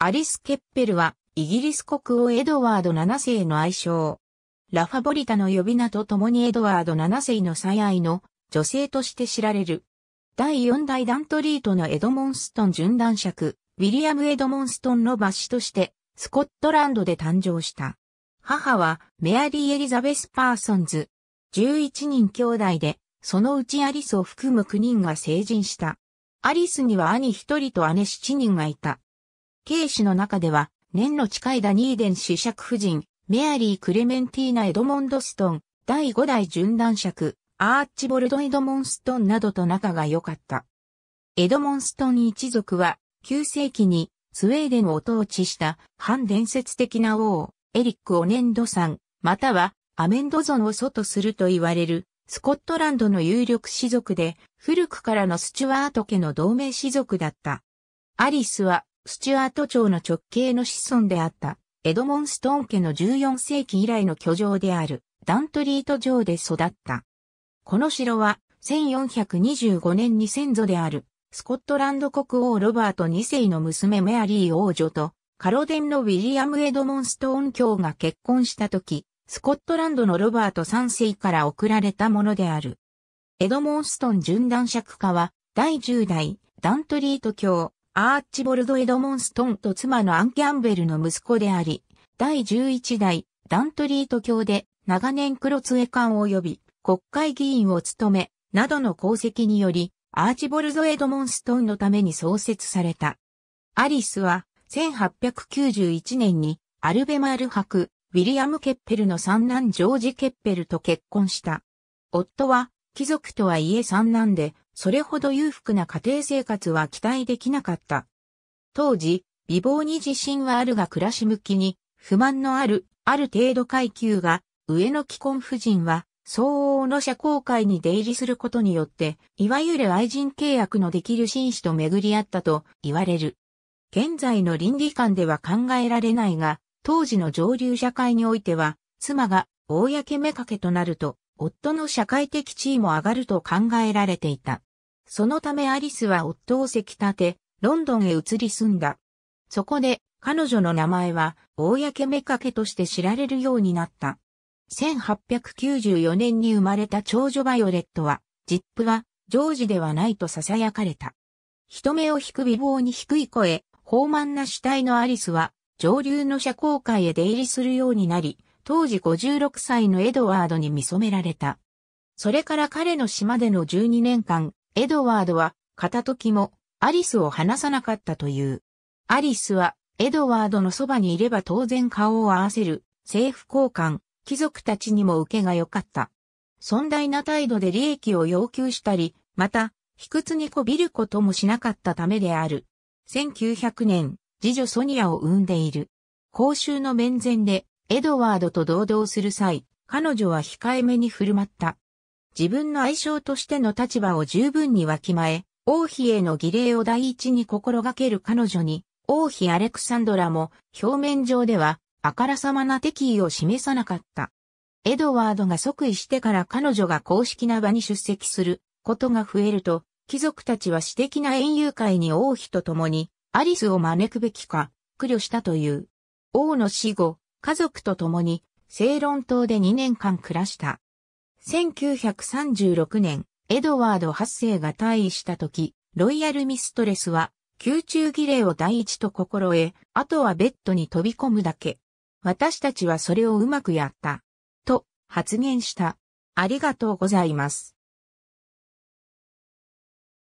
アリス・ケッペルは、イギリス国王エドワード7世の愛称。ラファボリタの呼び名と共にエドワード7世の最愛の女性として知られる。第4代ダントリートのエドモンストン準男爵、ウィリアム・エドモンストンの抜子として、スコットランドで誕生した。母はメアリー・エリザベス・パーソンズ。11人兄弟で、そのうちアリスを含む9人が成人した。アリスには兄1人と姉7人がいた。兵氏の中では、年の近いダニーデン子爵夫人、メアリー・クレメンティーナ・エドモンド・ストン、第5代順男爵、アーチボルド・エドモンストンなどと仲が良かった。エドモンストン一族は、9世紀にスウェーデンを統治した反伝説的な王、エリック・オネンドん、またはアメンドゾンを祖とすると言われる、スコットランドの有力氏族で、古くからのスチュワート家の同盟氏族だった。アリスは、スチュアート朝の直系の子孫であった、エドモンストーン家の14世紀以来の居城である、ダントリート城で育った。この城は、1425年に先祖である、スコットランド国王ロバート2世の娘メアリー王女と、カロデンのウィリアム・エドモンストーン卿が結婚した時、スコットランドのロバート3世から贈られたものである。エドモンストン準男爵家は、第10代、ダントリート卿、アーチボルド・エドモンストンと妻のアン・キャンベルの息子であり、第11代ダントリート教で長年黒杖官及び国会議員を務め、などの功績により、アーチボルド・エドモンストンのために創設された。アリスは、1891年にアルベマール博、ウィリアム・ケッペルの三男ジョージ・ケッペルと結婚した。夫は、貴族とはいえ三男で、それほど裕福な家庭生活は期待できなかった。当時、美貌に自信はあるが暮らし向きに、不満のある、ある程度階級が、上の既婚夫人は、相応の社交界に出入りすることによって、いわゆる愛人契約のできる紳士と巡り合ったと言われる。現在の倫理観では考えられないが、当時の上流社会においては、妻が公目かけとなると、夫の社会的地位も上がると考えられていた。そのためアリスは夫をせき立て、ロンドンへ移り住んだ。そこで、彼女の名前は、公めかけとして知られるようになった。1894年に生まれた長女バイオレットは、ジップは、ジョージではないと囁かれた。人目を引く美貌に低い声、豊満な死体のアリスは、上流の社交界へ出入りするようになり、当時56歳のエドワードに見染められた。それから彼の島での12年間、エドワードは片時もアリスを離さなかったという。アリスはエドワードのそばにいれば当然顔を合わせる政府高官、貴族たちにも受けが良かった。尊大な態度で利益を要求したり、また、卑屈にこびることもしなかったためである。1900年、次女ソニアを産んでいる。公衆の面前で、エドワードと同道する際、彼女は控えめに振る舞った。自分の愛称としての立場を十分にわきまえ、王妃への儀礼を第一に心がける彼女に、王妃アレクサンドラも表面上ではあからさまな敵意を示さなかった。エドワードが即位してから彼女が公式な場に出席することが増えると、貴族たちは私的な園遊会に王妃と共にアリスを招くべきか苦慮したという。王の死後、家族と共に正論島で2年間暮らした。1936年、エドワード8世が退位した時、ロイヤルミストレスは、宮中儀礼を第一と心得、あとはベッドに飛び込むだけ。私たちはそれをうまくやった。と、発言した。ありがとうございます。